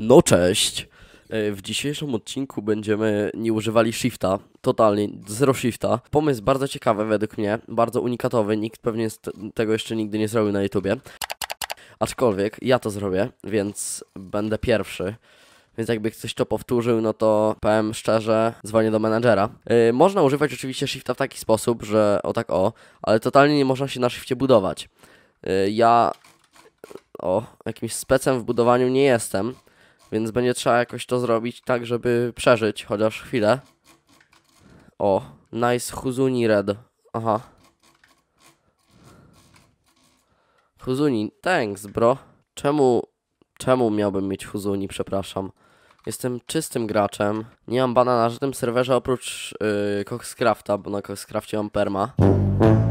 No cześć. E, w dzisiejszym odcinku będziemy nie używali shifta, totalnie, zero shifta. Pomysł bardzo ciekawy według mnie, bardzo unikatowy, nikt pewnie tego jeszcze nigdy nie zrobił na YouTubie. Aczkolwiek ja to zrobię, więc będę pierwszy. Więc jakby ktoś to powtórzył, no to powiem szczerze, dzwonię do menadżera. Yy, można używać oczywiście shifta w taki sposób, że o tak o, ale totalnie nie można się na shifcie budować. Yy, ja o jakimś specem w budowaniu nie jestem, więc będzie trzeba jakoś to zrobić tak, żeby przeżyć chociaż chwilę. O, nice Huzuni Red. Aha. Huzuni, thanks bro. Czemu, czemu miałbym mieć Huzuni, przepraszam. Jestem czystym graczem. Nie mam bana na żadnym serwerze oprócz yy, Coxcrafta, bo na Coxcrafcie mam perma.